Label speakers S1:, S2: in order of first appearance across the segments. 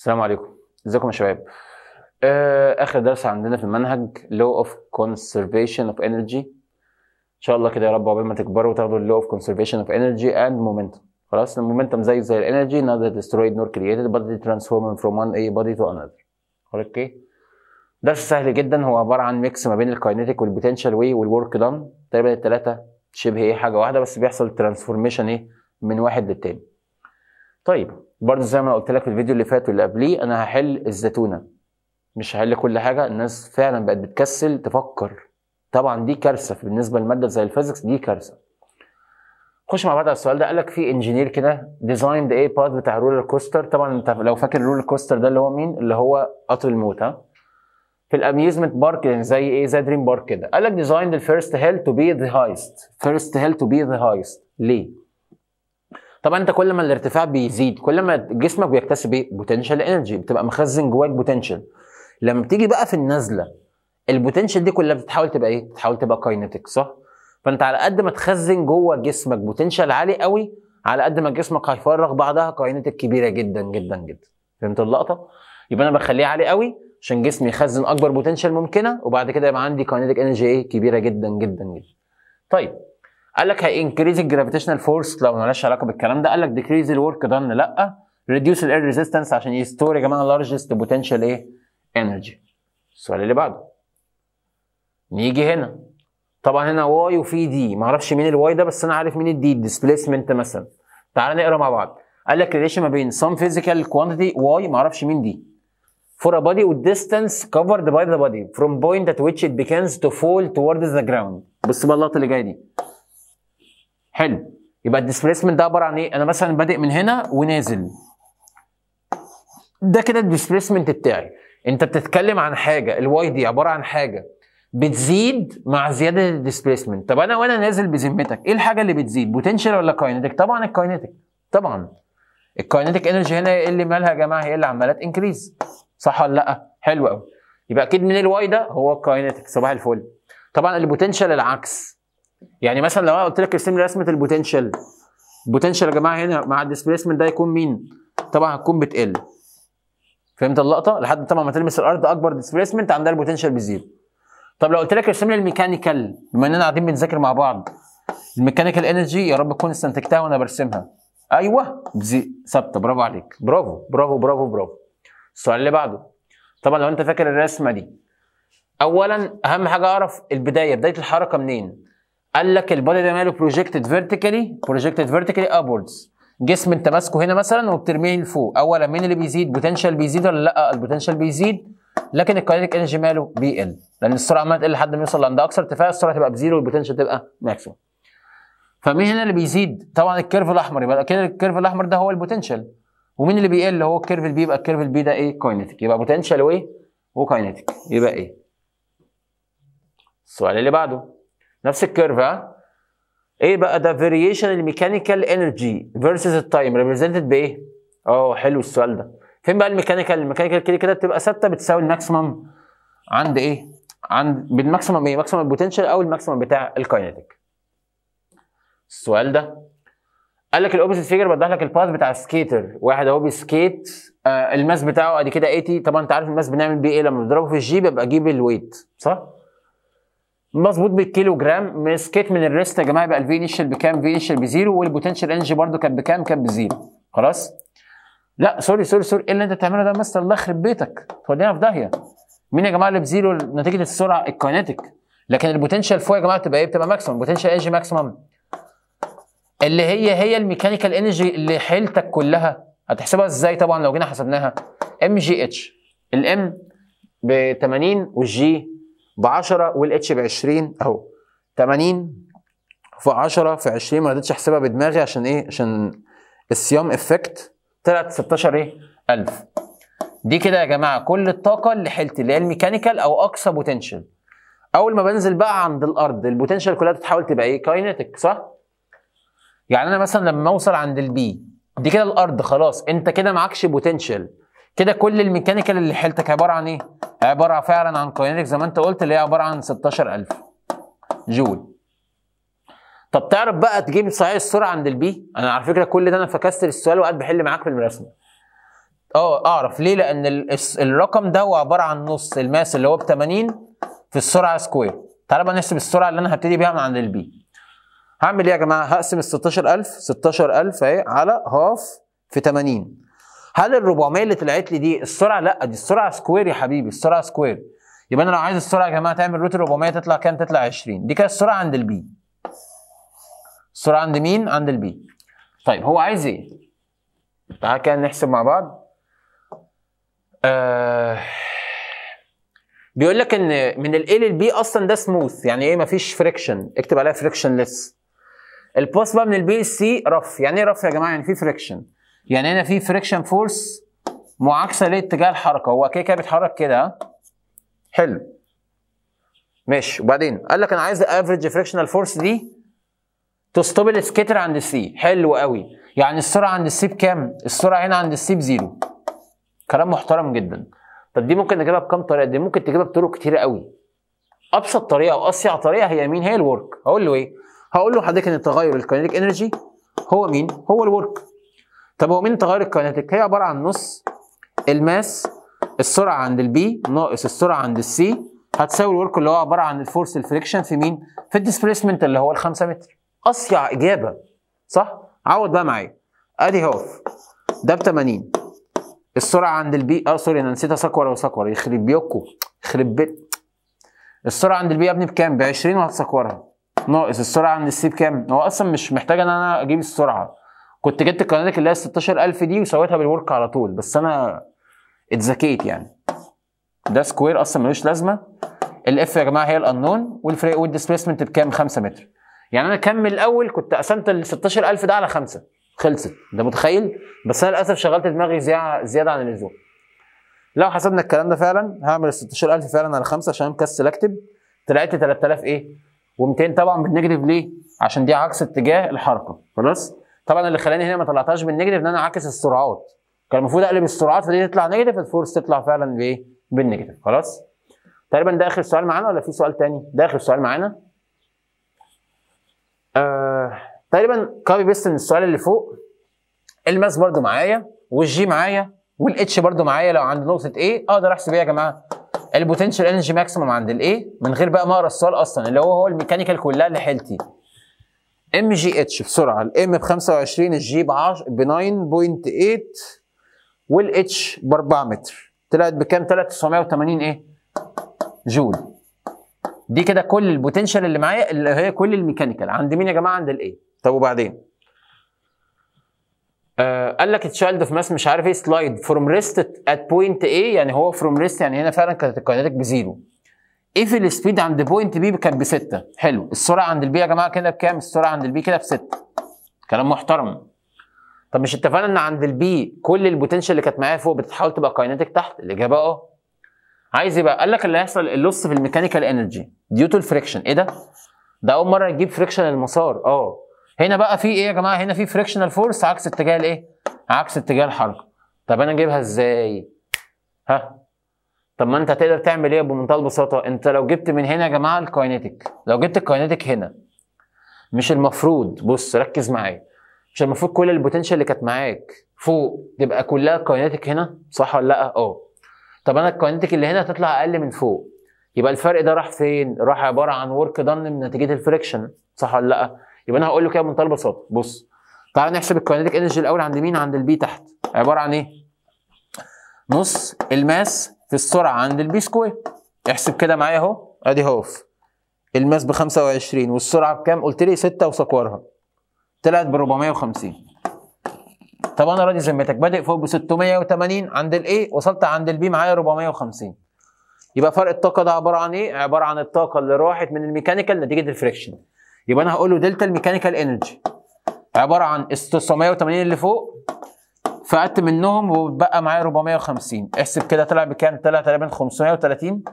S1: السلام عليكم ازيكم يا شباب آه، اخر درس عندنا في المنهج law of conservation of energy ان شاء الله كده يا رب عقبال ما تكبروا وتاخدوا law of conservation of energy and momentum خلاص المومنتم زيه زي الانرجي neither destroyed nor created but they transform from one a body to another اوكي درس سهل جدا هو عباره عن ميكس ما بين الكاينيتيك والبوتنشال وي والورك دان تقريبا الثلاثه شبه ايه حاجه واحده بس بيحصل ترانسفورميشن ايه من واحد للتاني طيب برضه زي ما قلت لك في الفيديو اللي فات واللي قبليه انا هحل الزتونه مش هحل كل حاجه الناس فعلا بقت بتكسل تفكر طبعا دي كارثه بالنسبه لماده زي الفيزكس دي كارثه خش مع بعض على السؤال ده قال لك في انجينير كده ديزايند ايه باث بتاع رولر كوستر طبعا انت لو فاكر الرولر كوستر ده اللي هو مين اللي هو قطر الموت ها في الاميوزمنت بارك يعني زي ايه زي دريم بارك كده قال لك ديزايند الفيرست هيل تو بي ذا هايست فيرست هيل تو بي ذا هايست ليه طبعا انت كل ما الارتفاع بيزيد كل ما جسمك بيكتسب ايه بوتنشال انرجي بتبقى مخزن جواك بوتنشال لما بتيجي بقى في النزله البوتنشال دي كلها بتحاول تبقى ايه بتحاول تبقى كاينتيك صح فانت على قد ما تخزن جوه جسمك بوتنشال عالي قوي على قد ما جسمك هيفرغ بعدها كاينتيك كبيره جدا جدا جدا فهمت اللقطه يبقى انا بخليه عالي قوي عشان جسمي يخزن اكبر بوتنشال ممكنه وبعد كده يبقى عندي كاينتيك انرجي ايه كبيره جدا جدا جدا طيب قال لك هي انكريز الجرافيتيشنال فورس لو مالهاش علاقه بالكلام ده قال لك ديكريز الورك دان لا ريديوس الاير ريزيستنس عشان يستور يا جماعه لارجست بوتنشال ايه انرجي السؤال اللي بعده نيجي هنا طبعا هنا واي وفي دي ما اعرفش مين الواي ده بس انا عارف مين الدي الديسبيسمنت مثلا تعال نقرا مع بعض قال لك ريليشن ما بين سام فيزيكال كوانتيتي واي ما اعرفش مين دي فور ا بودي والديستنس كفرد باي ذا بودي فروم بوينت ات ويتش ات بيكنز تو فول توردز ذا جراوند بص بقى اللقطه اللي جايه دي حلو يبقى الديسبيسمنت ده عباره عن ايه انا مثلا بادئ من هنا ونازل ده كده الديسبيسمنت بتاعي انت بتتكلم عن حاجه الواي دي عباره عن حاجه بتزيد مع زياده الديسبيسمنت طب انا وانا نازل بذمتك ايه الحاجه اللي بتزيد بوتنشال ولا كاينتك؟ طبعا الكاينتك. طبعا الكاينتك انرجي هنا ايه اللي مالها يا جماعه هي اللي عماله انكريز صح ولا لا حلو قوي يبقى اكيد من الواي ده هو الكاينتك صباح الفل طبعا البوتنشال العكس يعني مثلا لو انا قلت لك ارسم لي رسمه البوتنشال البوتنشال يا جماعه هنا مع الديسبيسمنت ده يكون مين؟ طبعا هتكون بتقل فهمت اللقطه؟ لحد طبعا ما تلمس الارض اكبر ديسبيسمنت عندها البوتنشال بيزيد طب لو قلت لك ارسم لي الميكانيكال بما اننا قاعدين بنذاكر مع بعض الميكانيكال انرجي يا رب تكون استنتجتها وانا برسمها ايوه ثابته برافو عليك برافو برافو برافو برافو السؤال اللي بعده طبعا لو انت فاكر الرسمه دي اولا اهم حاجه اعرف البدايه بدايه الحركه منين قال لك البودي ده ماله بروجكتد فيرتيكالي بروجكتد فيرتيكالي ابوردز جسم انت ماسكه هنا مثلا وبترميه لفوق اولا مين اللي بيزيد بوتنشال بيزيد ولا لا البوتنشال بيزيد لكن الكاينيك انرجي ماله بيقل لان السرعه عماله تقل لحد ما يوصل لعند اقصى ارتفاع السرعه تبقى بزيرو والبوتنشال تبقى ماكسيموم فمين هنا اللي بيزيد طبعا الكيرف الاحمر يبقى كده الكيرف الاحمر ده هو البوتنشال ومين اللي بيقل هو الكيرف البي يبقى الكيرف البي ده ايه كاينتيك يبقى بوتنشال وايه وكاينتيك يبقى ايه السؤال اللي بعده نفس الكيرف ها ايه بقى ده فاريشن الميكانيكال انرجي فيرسز التايم ريبريزنتد بايه؟ اه حلو السؤال ده فين بقى الميكانيكال؟ الميكانيكال كده كده بتبقى ثابته بتساوي الماكسيمم عند ايه؟ عند بالماكسيمم ايه؟ ماكسيمم البوتنشال او الماكسيمم بتاع الكاينتيك. السؤال ده قال لك الاوبسيت فيجر بوضح لك الباث بتاع السكيتر واحد اهو بيسكيت آه الماس بتاعه ادي كده 80 طبعا انت عارف الماس بنعمل بيه ايه لما بنضربه في الجي بيبقى جيب الويت صح؟ مظبوط بالكيلو جرام مسكيت من الريست يا جماعه يبقى الفي انيشال بكام؟ في انيشال بزيرو والبوتنشال انرجي برده كانت بكام؟ كانت بزيرو خلاص؟ لا سوري سوري سوري ايه اللي انت بتعمله ده يا مستر الله يخرب بيتك تودينا في داهيه مين يا جماعه اللي بزيرو نتيجه السرعه الكاينتيك لكن البوتنشال فوق يا جماعه بتبقى ايه؟ بتبقى ماكسيمم بوتنشال انرجي ماكسيمم اللي هي هي الميكانيكال انرجي اللي حيلتك كلها هتحسبها ازاي طبعا لو جينا حسبناها ام جي اتش الام ب 80 والجي ب 10 والاتش ب 20 اهو 80 في 10 في 20 ما رضيتش احسبها بدماغي عشان ايه عشان الصيام افكت طلعت 16 ايه 1000 دي كده يا جماعه كل الطاقه اللي حلت اللي هي الميكانيكال او اقصى بوتنشال اول ما بنزل بقى عند الارض البوتنشال كلها بتتحول تبقى ايه كاينتك صح يعني انا مثلا لما اوصل عند البي دي كده الارض خلاص انت كده معكش بوتنشال كده كل الميكانيكال اللي حلتك عباره عن ايه عباره فعلا عن كاينتك زي ما انت قلت اللي هي عباره عن 16000 جول طب تعرف بقى تجيب صحيح السرعه عند البي انا على فكره كل ده انا فكست السؤال وقاعد بحل معاك في المرسمه اه اعرف ليه لان الرقم ده هو عباره عن نص الماس اللي هو ب 80 في السرعه سكوير تعالى بقى نحسب السرعه اللي انا هبتدي بيها من عند البي هعمل ايه يا جماعه هقسم ال 16000 16000 اهي على هاف في 80 هل ال 400 اللي طلعت لي دي السرعه لا دي السرعه سكوير يا حبيبي السرعه سكوير يبقى انا لو عايز السرعه يا جماعه تعمل روت ال 400 تطلع كام تطلع 20 دي كده السرعه عند البي السرعه عند مين عند البي طيب هو عايز ايه تعال كده نحسب مع بعض آه بيقول لك ان من لل للبي اصلا ده سموث يعني ايه مفيش فريكشن اكتب عليها فريكشن ليس الباس بقى من البي للسي رف يعني ايه رف يا جماعه يعني في فريكشن يعني هنا في فريكشن فورس معاكسه لاتجاه الحركه هو كده كده بيتحرك كده حلو ماشي وبعدين قال لك انا عايز الافريج فريكشنال فورس دي تستوب السكيتر عند السي حلو قوي يعني السرعه عند السي بكام السرعه هنا عند السي بزيرو كلام محترم جدا طب دي ممكن نجيبها بكام طريقه دي ممكن تجيبها بطرق كتير قوي ابسط طريقه واصيع طريقه هي مين هي الورك هقول له ايه هقول له حضرتك ان التغير الكينيتيك انرجي هو مين هو الورك طب هو مين تغير الكيناتيك؟ هي عباره عن نص الماس السرعه عند البي ناقص السرعه عند السي هتساوي الورك اللي هو عباره عن الفورس الفريكشن في مين في الديسبيسمنت اللي هو ال 5 متر اصيع اجابه صح عوض بقى معايا ادي هوف ده ب 80 السرعه عند البي اه سوري انا نسيت اسكور اسكور يخرب بيوكو يخرب بيت السرعه عند البي يا ابني بكام ب 20 وهتسكورها ناقص السرعه عند السي بكام هو اصلا مش محتاج ان انا اجيب السرعه كنت جبت القناه اللي هي 16000 دي وسويتها بالورك على طول بس انا اتذكيت يعني ده سكوير اصلا ملوش لازمه الاف يا جماعه هي الانون والفري والديسبيسمنت بكام 5 متر يعني انا كمل الاول كنت قسمت ال 16000 ده على 5 خلصت انت متخيل بس انا للاسف شغلت دماغي زياده عن اللزوم لو حسبنا الكلام ده فعلا هعمل ال 16000 فعلا على 5 عشان مكسل اكتب طلعت 3000 ايه و200 طبعا بالنيجاتيف ليه عشان دي عكس اتجاه الحركه خلاص طبعا اللي خلاني هنا ما طلعتهاش بالنيجاتيف ان انا عاكس السرعات كان المفروض اقلب السرعات فدي تطلع نيجاتيف الفورس تطلع فعلا بايه بالنيجاتيف خلاص تقريبا ده اخر سؤال معانا ولا في سؤال تاني ده اخر سؤال معانا آه تقريبا كوبي بيست من السؤال اللي فوق الماس برده معايا والجي معايا والاتش برده معايا لو عند نقطه ايه اقدر احسب ايه يا جماعه البوتنشال انرجي ماكسيمم عند الايه من غير بقى ما اقرا السؤال اصلا اللي هو هو الميكانيكال كلها اللي حيلتي ام جي اتش بسرعه الام ب 25 الجي ب 10 ب 9.8 والاتش ب 4 متر طلعت بكام؟ 3980 ايه؟ جول دي كده كل البوتنشال اللي معايا اللي هي كل الميكانيكال عند مين يا جماعه؟ عند الايه طب وبعدين؟ آه قال لك تشايلد اوف ماس مش عارف ايه سلايد فروم ريست ات بوينت ايه يعني هو فروم ريست يعني هنا فعلا كانت الكاينتيك بزيرو ايفل السبيد عند بوينت بي كان بستة حلو السرعه عند البي يا جماعه كده بكام السرعه عند البي كده بستة كلام محترم طب مش اتفقنا ان عند البي كل البوتنشال اللي كانت معايا فوق بتتحول تبقى كاينتيك تحت الاجابه اه عايز يبقى قال لك اللي هيحصل اللص في الميكانيكال انرجي ديو تو الفريكشن ايه ده ده اول مره يجيب فريكشن المسار اه هنا بقى في ايه يا جماعه هنا في فريكشنال فورس عكس اتجاه الايه عكس اتجاه الحركه طب انا اجيبها ازاي ها طب ما انت تقدر تعمل ايه بمنتهى البساطه انت لو جبت من هنا يا جماعه الكاينتيك لو جبت الكاينتيك هنا مش المفروض بص ركز معايا مش المفروض كل البوتنشال اللي كانت معاك فوق تبقى كلها الكاينتيك هنا صح ولا لا اه طب انا الكاينتيك اللي هنا هتطلع اقل من فوق يبقى الفرق ده راح فين راح عباره عن ورك دن من نتيجه الفريكشن صح ولا لا يبقى انا هقول له كده بمنتهى البساطه بص تعال نحسب الكاينتيك انرجي الاول عند مين عند البي تحت عباره عن ايه نص الماس في السرعه عند البي سكوير احسب كده معايا اهو ادي هوف الماس ب 25 والسرعه بكام؟ قلت لي 6 وسكورها طلعت ب 450 طب انا راضي ذمتك بادئ فوق ب 680 عند الاي وصلت عند البي معايا 450 يبقى فرق الطاقه ده عباره عن ايه؟ عباره عن الطاقه اللي راحت من الميكانيكال نتيجه الفريكشن يبقى انا هقول له دلتا الميكانيكال انرجي عباره عن ال 680 اللي فوق فقدت منهم وبقى معايا 450 احسب كده طلع بكام؟ طلع تقريبا 530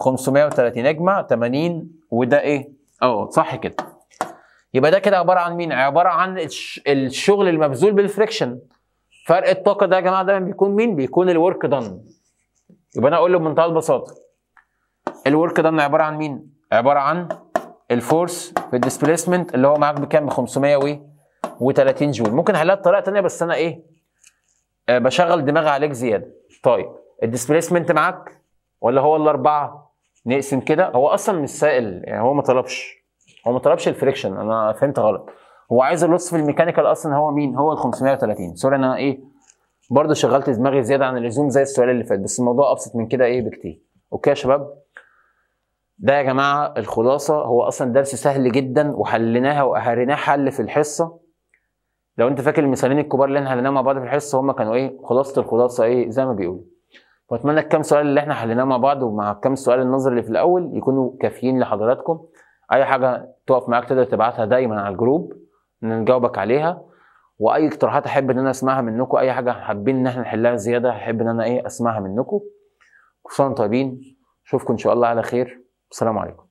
S1: 530 اجمع 80 وده ايه؟ اه صح كده يبقى ده كده عباره عن مين؟ عباره عن الشغل المبذول بالفريكشن فرق الطاقه ده يا جماعه ده بيكون مين؟ بيكون الورك دان يبقى انا اقول له بمنتهى البساطه الورك دان عباره عن مين؟ عباره عن الفورس في الديسبيسمنت اللي هو معاك بكام؟ ب 530 جول ممكن احلها بطريقه ثانيه بس انا ايه؟ آه، بشغل دماغي عليك زياده طيب الديسبيسمنت معاك ولا هو الاربعه نقسم كده هو اصلا مش سائل يعني هو ما طلبش هو ما طلبش الفريكشن انا فهمت غلط هو عايز اللص في الميكانيكال اصلا هو مين هو ال 530 سوري انا ايه برضه شغلت دماغي زياده عن اللزوم زي السؤال اللي فات بس الموضوع ابسط من كده ايه بكتير اوكي يا شباب ده يا جماعه الخلاصه هو اصلا درس سهل جدا وحليناها واهريناه حل في الحصه لو انت فاكر المثالين الكبار اللي احنا حليناها مع بعض في الحصه هم كانوا ايه خلاصه الخلاصه ايه زي ما بيقولوا واتمنى الكام سؤال اللي احنا حليناه مع بعض ومع كام سؤال النظري اللي في الاول يكونوا كافيين لحضراتكم اي حاجه تقف معاك تقدر تبعتها دايما على الجروب نجاوبك عليها واي اقتراحات احب ان انا اسمعها منكم اي حاجه حابين ان احنا نحلها زياده احب ان انا ايه اسمعها منكم كل سنه طيبين اشوفكم ان شاء الله على خير السلام عليكم